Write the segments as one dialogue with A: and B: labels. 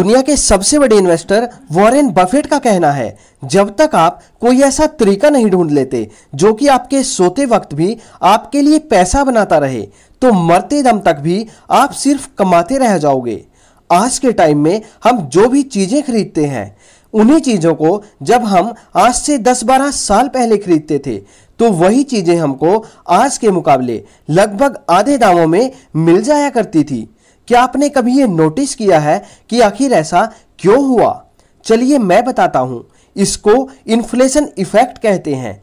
A: दुनिया के सबसे बड़े इन्वेस्टर वॉरेन बफेट का कहना है जब तक आप कोई ऐसा तरीका नहीं ढूंढ लेते जो कि आपके सोते वक्त भी आपके लिए पैसा बनाता रहे तो मरते दम तक भी आप सिर्फ कमाते रह जाओगे आज के टाइम में हम जो भी चीज़ें खरीदते हैं उन्हीं चीज़ों को जब हम आज से 10-12 साल पहले खरीदते थे तो वही चीज़ें हमको आज के मुकाबले लगभग आधे दामों में मिल जाया करती थी क्या आपने कभी ये नोटिस किया है कि आखिर ऐसा क्यों हुआ चलिए मैं बताता हूँ इसको इन्फ्लेशन इफेक्ट कहते हैं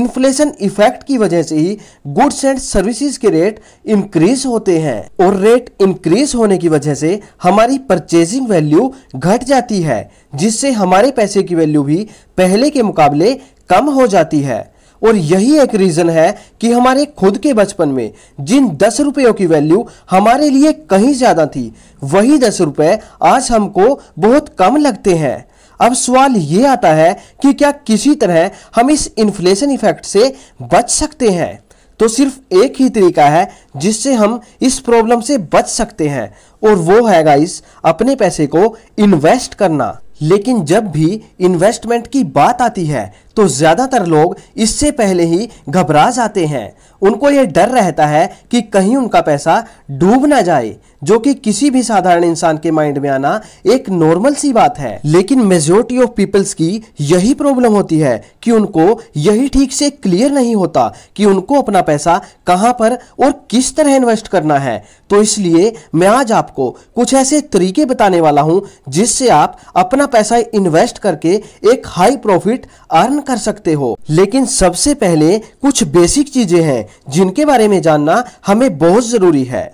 A: इन्फ्लेशन इफेक्ट की वजह से ही गुड्स एंड सर्विसेज के रेट इंक्रीज होते हैं और रेट इंक्रीज होने की वजह से हमारी परचेजिंग वैल्यू घट जाती है जिससे हमारे पैसे की वैल्यू भी पहले के मुकाबले कम हो जाती है और यही एक रीज़न है कि हमारे खुद के बचपन में जिन दस रुपयों की वैल्यू हमारे लिए कहीं ज़्यादा थी वही दस रुपये आज हमको बहुत कम लगते हैं अब सवाल ये आता है कि क्या किसी तरह हम इस इन्फ्लेशन इफेक्ट से बच सकते हैं तो सिर्फ एक ही तरीका है जिससे हम इस प्रॉब्लम से बच सकते हैं और वो है गाइस अपने पैसे को इन्वेस्ट करना लेकिन जब भी इन्वेस्टमेंट की बात आती है तो ज़्यादातर लोग इससे पहले ही घबरा जाते हैं उनको यह डर रहता है कि कहीं उनका पैसा डूब ना जाए जो कि किसी भी साधारण इंसान के माइंड में आना एक नॉर्मल सी बात है लेकिन मेजोरिटी ऑफ पीपल्स की यही प्रॉब्लम होती है कि उनको यही ठीक से क्लियर नहीं होता कि उनको अपना पैसा कहां पर और किस तरह इन्वेस्ट करना है तो इसलिए मैं आज आपको कुछ ऐसे तरीके बताने वाला हूं जिससे आप अपना पैसा इन्वेस्ट करके एक हाई प्रॉफिट अर्न कर सकते हो लेकिन सबसे पहले कुछ बेसिक चीजें हैं जिनके बारे में जानना हमें बहुत जरूरी है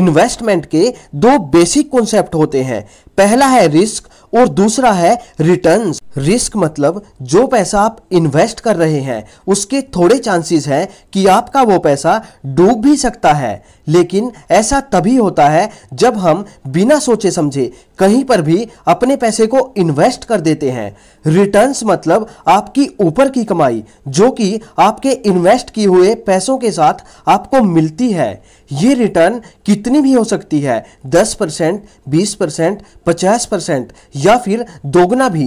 A: इन्वेस्टमेंट के दो बेसिक कॉन्सेप्ट होते हैं पहला है रिस्क और दूसरा है रिटर्न रिस्क मतलब जो पैसा आप इन्वेस्ट कर रहे हैं उसके थोड़े चांसेस हैं कि आपका वो पैसा डूब भी सकता है लेकिन ऐसा तभी होता है जब हम बिना सोचे समझे कहीं पर भी अपने पैसे को इन्वेस्ट कर देते हैं रिटर्न्स मतलब आपकी ऊपर की कमाई जो कि आपके इन्वेस्ट किए हुए पैसों के साथ आपको मिलती है ये रिटर्न कितनी भी हो सकती है दस परसेंट बीस परसेंट पचास परसेंट या फिर दोगुना भी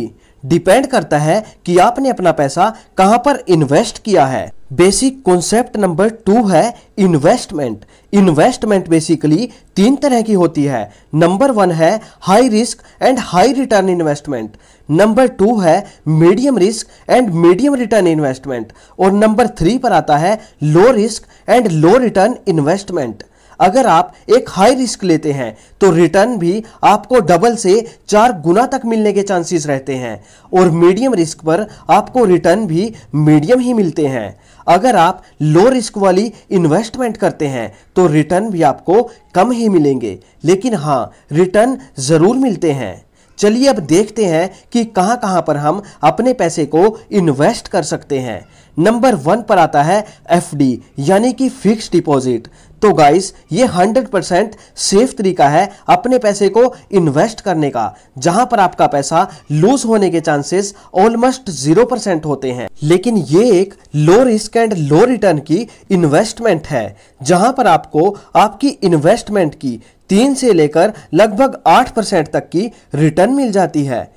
A: डिपेंड करता है कि आपने अपना पैसा कहां पर इन्वेस्ट किया है बेसिक कॉन्सेप्ट नंबर टू है इन्वेस्टमेंट इन्वेस्टमेंट बेसिकली तीन तरह की होती है नंबर वन है high risk and high return investment number two है medium risk and medium return investment और नंबर थ्री पर आता है low risk and low return investment अगर आप एक हाई रिस्क लेते हैं तो रिटर्न भी आपको डबल से चार गुना तक मिलने के चांसेस रहते हैं और मीडियम रिस्क पर आपको रिटर्न भी मीडियम ही मिलते हैं अगर आप लो रिस्क वाली इन्वेस्टमेंट करते हैं तो रिटर्न भी आपको कम ही मिलेंगे लेकिन हाँ रिटर्न ज़रूर मिलते हैं चलिए अब देखते हैं कि कहां कहां पर हम अपने पैसे को इन्वेस्ट कर सकते हैं नंबर वन पर आता है एफडी यानी कि फिक्स डिपॉजिट तो गाइस ये 100 परसेंट सेफ तरीका है अपने पैसे को इन्वेस्ट करने का जहां पर आपका पैसा लूज होने के चांसेस ऑलमोस्ट जीरो परसेंट होते हैं लेकिन ये एक low risk and low return की इन्वेस्टमेंट है जहां पर आपको आपकी इन्वेस्टमेंट की तीन से लेकर लगभग आठ परसेंट तक की रिटर्न मिल जाती है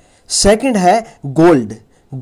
A: सेकंड है गोल्ड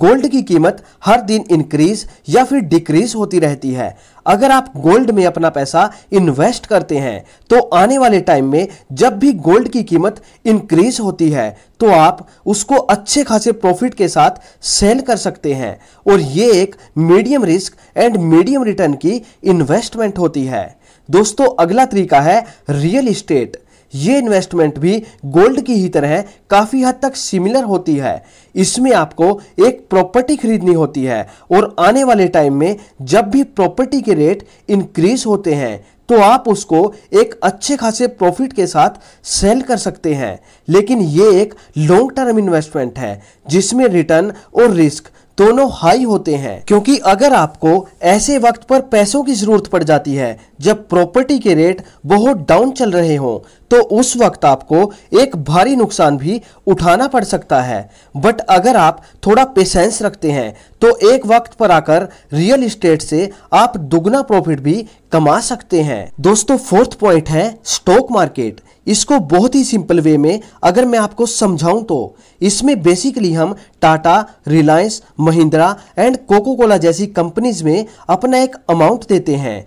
A: गोल्ड की कीमत हर दिन इंक्रीज या फिर डिक्रीज होती रहती है अगर आप गोल्ड में अपना पैसा इन्वेस्ट करते हैं तो आने वाले टाइम में जब भी गोल्ड की कीमत इंक्रीज होती है तो आप उसको अच्छे खासे प्रॉफिट के साथ सेल कर सकते हैं और ये एक medium risk and medium return की इन्वेस्टमेंट होती है दोस्तों अगला तरीका है रियल इस्टेट ये इन्वेस्टमेंट भी गोल्ड की ही तरह काफ़ी हद तक सिमिलर होती है इसमें आपको एक प्रॉपर्टी खरीदनी होती है और आने वाले टाइम में जब भी प्रॉपर्टी के रेट इंक्रीज होते हैं तो आप उसको एक अच्छे खासे प्रॉफिट के साथ सेल कर सकते हैं लेकिन ये एक लॉन्ग टर्म इन्वेस्टमेंट है जिसमें रिटर्न और रिस्क दोनों हाई होते हैं क्योंकि अगर आपको ऐसे वक्त पर पैसों की जरूरत पड़ जाती है जब प्रॉपर्टी के रेट बहुत डाउन चल रहे हों तो उस वक्त आपको एक भारी नुकसान भी उठाना पड़ सकता है बट अगर आप थोड़ा पेशेंस रखते हैं तो एक वक्त पर आकर रियल इस्टेट से आप दुगना प्रॉफिट भी कमा सकते हैं दोस्तों फोर्थ पॉइंट है स्टॉक मार्केट इसको बहुत ही सिंपल वे में अगर मैं आपको समझाऊं तो इसमें बेसिकली हम Tata Reliance Mahindra and Coca Cola जैसी कंपनीज में अपना एक अमाउंट देते हैं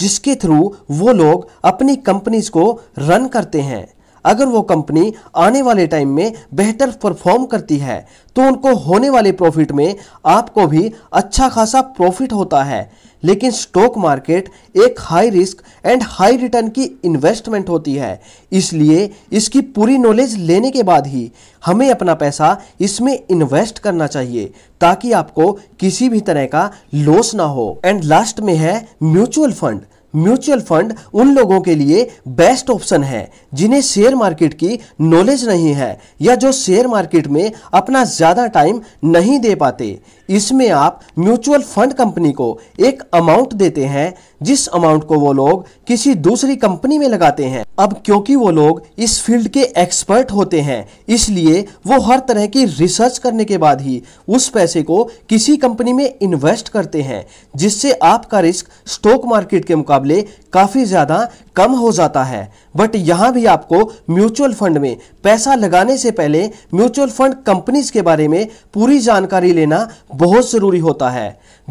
A: जिसके थ्रू वो लोग अपनी कंपनीज को रन करते हैं अगर वो कंपनी आने वाले टाइम में बेहतर परफॉर्म करती है तो उनको होने वाले प्रॉफिट में आपको भी अच्छा खासा प्रॉफिट होता है लेकिन स्टॉक मार्केट एक high risk and high return की इन्वेस्टमेंट होती है इसलिए इसकी पूरी नॉलेज लेने के बाद ही हमें अपना पैसा इसमें इन्वेस्ट करना चाहिए ताकि आपको किसी भी तरह का लॉस ना हो एंड लास्ट में है म्यूचुअल फंड म्यूचुअल फंड उन लोगों के लिए बेस्ट ऑप्शन है जिन्हें शेयर मार्केट की नॉलेज नहीं है या जो शेयर मार्केट में अपना ज़्यादा टाइम नहीं दे पाते इसमें आप म्यूचुअल फंड कंपनी को एक अमाउंट देते हैं जिस अमाउंट को वो लोग किसी दूसरी कंपनी में लगाते हैं अब क्योंकि वो लोग इस फील्ड के एक्सपर्ट होते हैं इसलिए वो हर तरह की रिसर्च करने के बाद ही उस पैसे को किसी कंपनी में इन्वेस्ट करते हैं जिससे आपका रिस्क स्टॉक मार्केट के मुकाबले काफ़ी ज़्यादा कम हो जाता है बट यहाँ भी आपको म्यूचुअल फंड में पैसा लगाने से पहले म्यूचुअल फंड कंपनीज के बारे में पूरी जानकारी लेना बहुत ज़रूरी होता है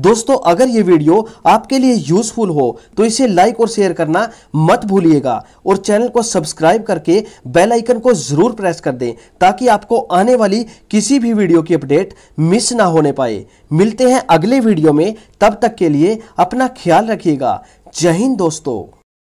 A: दोस्तों अगर ये वीडियो आपके लिए यूज़फुल हो तो इसे लाइक और शेयर करना मत भूलिएगा और चैनल को सब्सक्राइब करके बेल आइकन को ज़रूर प्रेस कर दें ताकि आपको आने वाली किसी भी वीडियो की अपडेट मिस ना होने पाए मिलते हैं अगले वीडियो में तब तक के लिए अपना ख्याल रखिएगा जय हिंद दोस्तों